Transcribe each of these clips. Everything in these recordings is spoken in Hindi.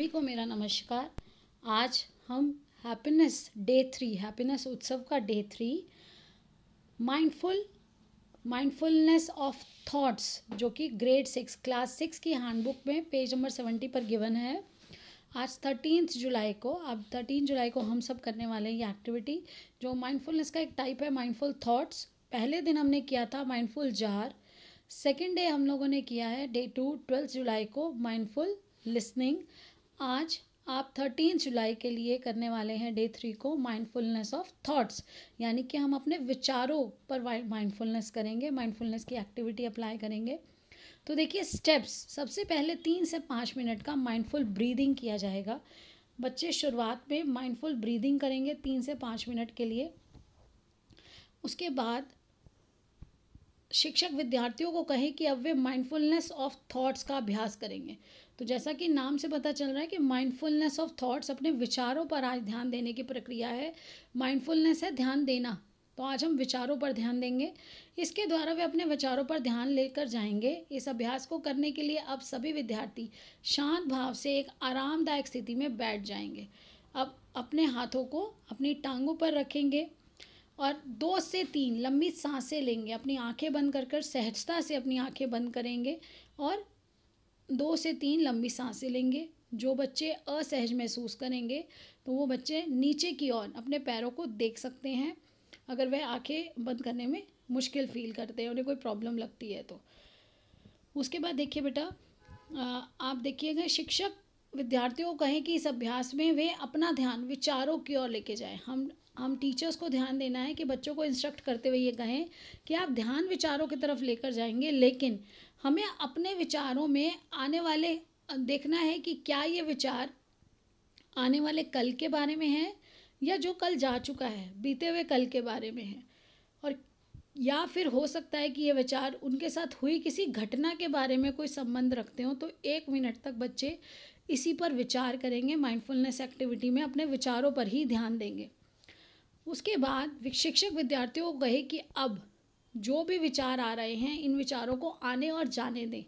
सभी को मेरा नमस्कार आज हम हैप्पीनेस डे थ्री हैप्पीनेस उत्सव का day three mindful mindfulness of thoughts जो कि ग्रेड सिक्स क्लास सिक्स की हैंडबुक में पेज नंबर सेवेंटी पर गिवन है आज थर्टीन जुलाई को अब थर्टीन जुलाई को हम सब करने वाले हैं ये एक्टिविटी जो माइंडफुलनेस का एक टाइप है माइंडफुल थॉट्स पहले दिन हमने किया था माइंडफुल जार सेकेंड डे हम लोगों ने किया है डे टू ट्वेल्थ जुलाई को माइंडफुल लिसनिंग आज आप थर्टीन जुलाई के लिए करने वाले हैं डे थ्री को माइंडफुलनेस ऑफ थॉट्स यानी कि हम अपने विचारों पर माइंडफुलनेस करेंगे माइंडफुलनेस की एक्टिविटी अप्लाई करेंगे तो देखिए स्टेप्स सबसे पहले तीन से पाँच मिनट का माइंडफुल ब्रीदिंग किया जाएगा बच्चे शुरुआत में माइंडफुल ब्रीदिंग करेंगे तीन से पाँच मिनट के लिए उसके बाद शिक्षक विद्यार्थियों को कहें कि अब वे माइंडफुलनेस ऑफ थॉट्स का अभ्यास करेंगे तो जैसा कि नाम से पता चल रहा है कि माइंडफुलनेस ऑफ थॉट्स अपने विचारों पर आज ध्यान देने की प्रक्रिया है माइंडफुलनेस है ध्यान देना तो आज हम विचारों पर ध्यान देंगे इसके द्वारा वे अपने विचारों पर ध्यान लेकर जाएंगे इस अभ्यास को करने के लिए अब सभी विद्यार्थी शांत भाव से एक आरामदायक स्थिति में बैठ जाएंगे अब अपने हाथों को अपनी टांगों पर रखेंगे और दो से तीन लंबी सांसें लेंगे अपनी आंखें बंद कर कर सहजता से अपनी आंखें बंद करेंगे और दो से तीन लंबी सांसें लेंगे जो बच्चे असहज महसूस करेंगे तो वो बच्चे नीचे की ओर अपने पैरों को देख सकते हैं अगर वह आंखें बंद करने में मुश्किल फील करते हैं उन्हें कोई प्रॉब्लम लगती है तो उसके बाद देखिए बेटा आप देखिएगा शिक्षक विद्यार्थियों को कहें कि इस अभ्यास में वे अपना ध्यान विचारों की ओर लेके जाएं हम हम टीचर्स को ध्यान देना है कि बच्चों को इंस्ट्रक्ट करते हुए ये कहें कि आप ध्यान विचारों की तरफ लेकर जाएंगे लेकिन हमें अपने विचारों में आने वाले देखना है कि क्या ये विचार आने वाले कल के बारे में है या जो कल जा चुका है बीते हुए कल के बारे में है और या फिर हो सकता है कि ये विचार उनके साथ हुई किसी घटना के बारे में कोई संबंध रखते हों तो एक मिनट तक बच्चे इसी पर विचार करेंगे माइंडफुलनेस एक्टिविटी में अपने विचारों पर ही ध्यान देंगे उसके बाद शिक्षक विद्यार्थियों को कहे कि अब जो भी विचार आ रहे हैं इन विचारों को आने और जाने दें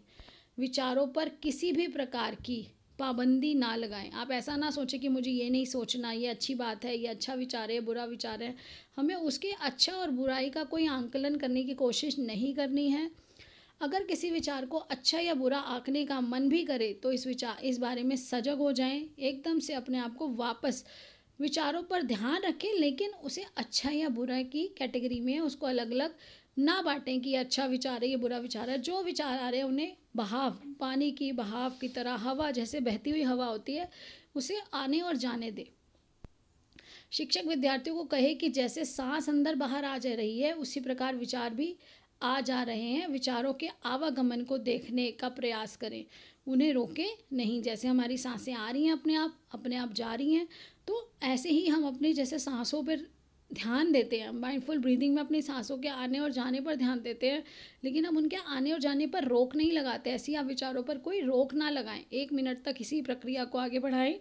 विचारों पर किसी भी प्रकार की पाबंदी ना लगाएं आप ऐसा ना सोचें कि मुझे ये नहीं सोचना ये अच्छी बात है ये अच्छा विचार है बुरा विचार है हमें उसके अच्छा और बुराई का कोई आंकलन करने की कोशिश नहीं करनी है अगर किसी विचार को अच्छा या बुरा आंकने का मन भी करे तो इस विचार इस बारे में सजग हो जाएं एकदम से अपने आप को वापस विचारों पर ध्यान रखें लेकिन उसे अच्छा या बुरा की कैटेगरी में उसको अलग अलग ना बांटें कि अच्छा विचार है ये बुरा विचार है जो विचार आ रहे हैं उन्हें बहाव पानी की बहाव की तरह हवा जैसे बहती हुई हवा होती है उसे आने और जाने दे शिक्षक विद्यार्थियों को कहे कि जैसे सांस अंदर बाहर आ जा रही है उसी प्रकार विचार भी आ जा रहे हैं विचारों के आवागमन को देखने का प्रयास करें उन्हें रोकें नहीं जैसे हमारी सांसें आ रही हैं अपने आप अपने आप जा रही हैं तो ऐसे ही हम अपने जैसे सांसों पर ध्यान देते हैं माइंडफुल ब्रीदिंग में अपनी सांसों के आने और जाने पर ध्यान देते हैं लेकिन हम उनके आने और जाने पर रोक नहीं लगाते ऐसी आप विचारों पर कोई रोक ना लगाएं एक मिनट तक इसी प्रक्रिया को आगे बढ़ाएं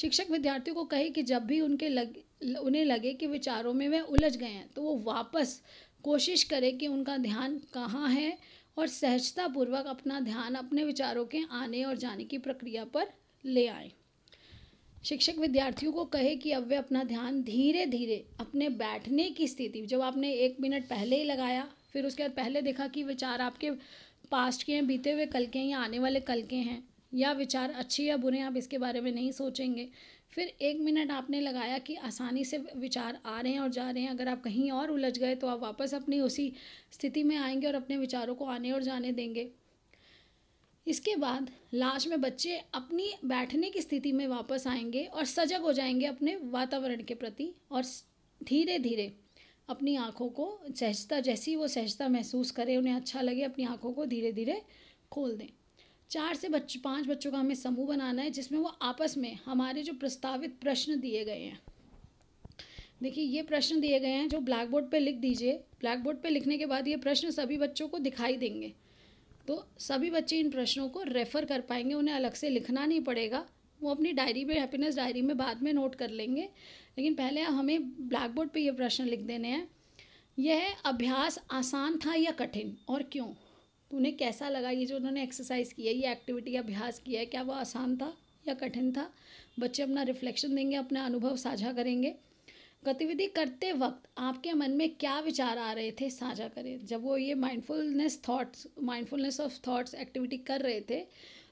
शिक्षक विद्यार्थियों को कहे कि जब भी उनके लग उन्हें लगे कि विचारों में वह उलझ गए हैं तो वो वापस कोशिश करें कि उनका ध्यान कहाँ है और सहजतापूर्वक अपना ध्यान अपने विचारों के आने और जाने की प्रक्रिया पर ले आए शिक्षक विद्यार्थियों को कहे कि अब वे अपना ध्यान धीरे धीरे अपने बैठने की स्थिति जब आपने एक मिनट पहले ही लगाया फिर उसके बाद पहले देखा कि विचार आपके पास्ट के हैं बीते हुए कल के हैं या आने वाले कल के हैं या विचार अच्छे या बुरे हैं आप इसके बारे में नहीं सोचेंगे फिर एक मिनट आपने लगाया कि आसानी से विचार आ रहे हैं और जा रहे हैं अगर आप कहीं और उलझ गए तो आप वापस अपनी उसी स्थिति में आएंगे और अपने विचारों को आने और जाने देंगे इसके बाद लास्ट में बच्चे अपनी बैठने की स्थिति में वापस आएंगे और सजग हो जाएंगे अपने वातावरण के प्रति और धीरे धीरे अपनी आँखों को सहजता जैसी वो सहजता महसूस करें उन्हें अच्छा लगे अपनी आँखों को धीरे धीरे खोल दें चार से बच्च पाँच बच्चों का हमें समूह बनाना है जिसमें वो आपस में हमारे जो प्रस्तावित प्रश्न दिए गए हैं देखिए ये प्रश्न दिए गए हैं जो ब्लैक बोर्ड पर लिख दीजिए ब्लैक बोर्ड पर लिखने के बाद ये प्रश्न सभी बच्चों को दिखाई देंगे तो सभी बच्चे इन प्रश्नों को रेफ़र कर पाएंगे उन्हें अलग से लिखना नहीं पड़ेगा वो अपनी डायरी में हैप्पीनेस डायरी में बाद में नोट कर लेंगे लेकिन पहले हमें ब्लैक बोर्ड पर ये प्रश्न लिख देने हैं यह अभ्यास आसान था या कठिन और क्यों तो उन्हें कैसा लगा ये जो उन्होंने एक्सरसाइज किया ये एक्टिविटी अभ्यास किया क्या वो आसान था या कठिन था बच्चे अपना रिफ्लेक्शन देंगे अपना अनुभव साझा करेंगे गतिविधि करते वक्त आपके मन में क्या विचार आ रहे थे साझा करें जब वो ये mindfulness thoughts mindfulness of thoughts activity कर रहे थे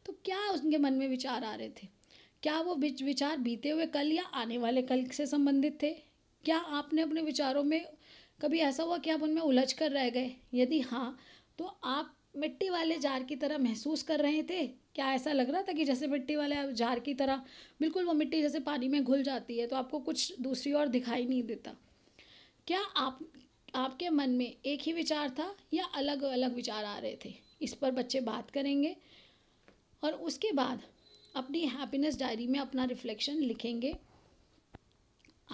तो क्या उनके मन में विचार आ रहे थे क्या वो विचार बीते हुए कल या आने वाले कल से संबंधित थे क्या आपने अपने विचारों में कभी ऐसा हुआ कि आप उनमें उलझ कर रह गए यदि हाँ तो आप मिट्टी वाले जार की तरह महसूस कर रहे थे क्या ऐसा लग रहा था कि जैसे मिट्टी वाले जार की तरह बिल्कुल वो मिट्टी जैसे पानी में घुल जाती है तो आपको कुछ दूसरी ओर दिखाई नहीं देता क्या आप आपके मन में एक ही विचार था या अलग अलग विचार आ रहे थे इस पर बच्चे बात करेंगे और उसके बाद अपनी हैप्पीनेस डायरी में अपना रिफ्लेक्शन लिखेंगे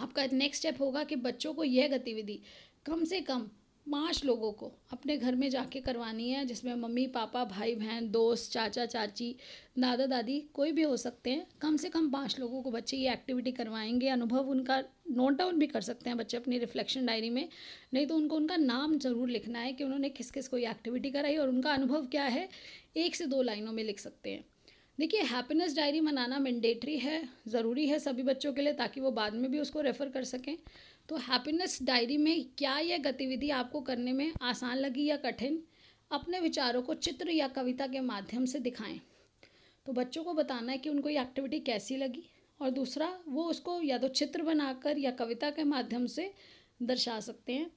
आपका नेक्स्ट स्टेप होगा कि बच्चों को यह गतिविधि कम से कम पाँच लोगों को अपने घर में जाके करवानी है जिसमें मम्मी पापा भाई बहन दोस्त चाचा चाची दादा दादी कोई भी हो सकते हैं कम से कम पाँच लोगों को बच्चे ये एक्टिविटी करवाएंगे अनुभव उनका नोट डाउन भी कर सकते हैं बच्चे अपनी रिफ्लेक्शन डायरी में नहीं तो उनको उनका नाम ज़रूर लिखना है कि उन्होंने किस किस को ये एक्टिविटी कराई और उनका अनुभव क्या है एक से दो लाइनों में लिख सकते हैं देखिए हैप्पीनेस डायरी बनाना मैंडेटरी है ज़रूरी है सभी बच्चों के लिए ताकि वो बाद में भी उसको रेफ़र कर सकें तो हैप्पीनेस डायरी में क्या यह गतिविधि आपको करने में आसान लगी या कठिन अपने विचारों को चित्र या कविता के माध्यम से दिखाएं तो बच्चों को बताना है कि उनको ये एक्टिविटी कैसी लगी और दूसरा वो उसको या तो चित्र बनाकर या कविता के माध्यम से दर्शा सकते हैं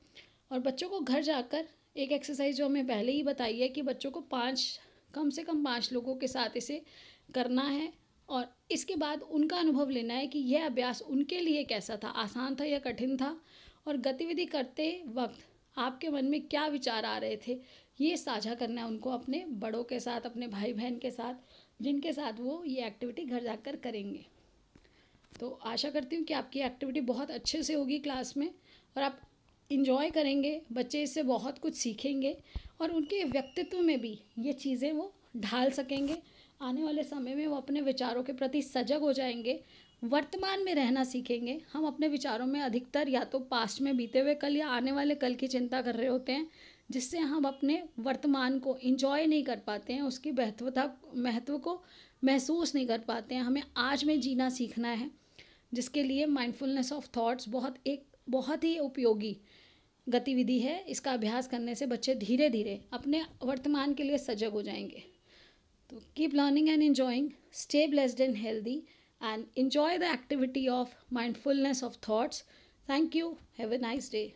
और बच्चों को घर जाकर एक एक्सरसाइज जो हमें पहले ही बताई है कि बच्चों को पाँच कम से कम पाँच लोगों के साथ इसे करना है और इसके बाद उनका अनुभव लेना है कि यह अभ्यास उनके लिए कैसा था आसान था या कठिन था और गतिविधि करते वक्त आपके मन में क्या विचार आ रहे थे ये साझा करना है उनको अपने बड़ों के साथ अपने भाई बहन के साथ जिनके साथ वो ये एक्टिविटी घर जाकर करेंगे तो आशा करती हूँ कि आपकी एक्टिविटी बहुत अच्छे से होगी क्लास में और आप इन्जॉय करेंगे बच्चे इससे बहुत कुछ सीखेंगे और उनके व्यक्तित्व में भी ये चीज़ें वो ढाल सकेंगे आने वाले समय में वो अपने विचारों के प्रति सजग हो जाएंगे वर्तमान में रहना सीखेंगे हम अपने विचारों में अधिकतर या तो पास्ट में बीते हुए कल या आने वाले कल की चिंता कर रहे होते हैं जिससे हम अपने वर्तमान को इंजॉय नहीं कर पाते हैं उसकी महत्वता महत्व को महसूस नहीं कर पाते हैं हमें आज में जीना सीखना है जिसके लिए माइंडफुलनेस ऑफ थॉट्स बहुत एक बहुत ही उपयोगी गतिविधि है इसका अभ्यास करने से बच्चे धीरे धीरे अपने वर्तमान के लिए सजग हो जाएंगे So keep learning and enjoying. Stay blessed and healthy and enjoy the activity of mindfulness of thoughts. Thank you. Have a nice day.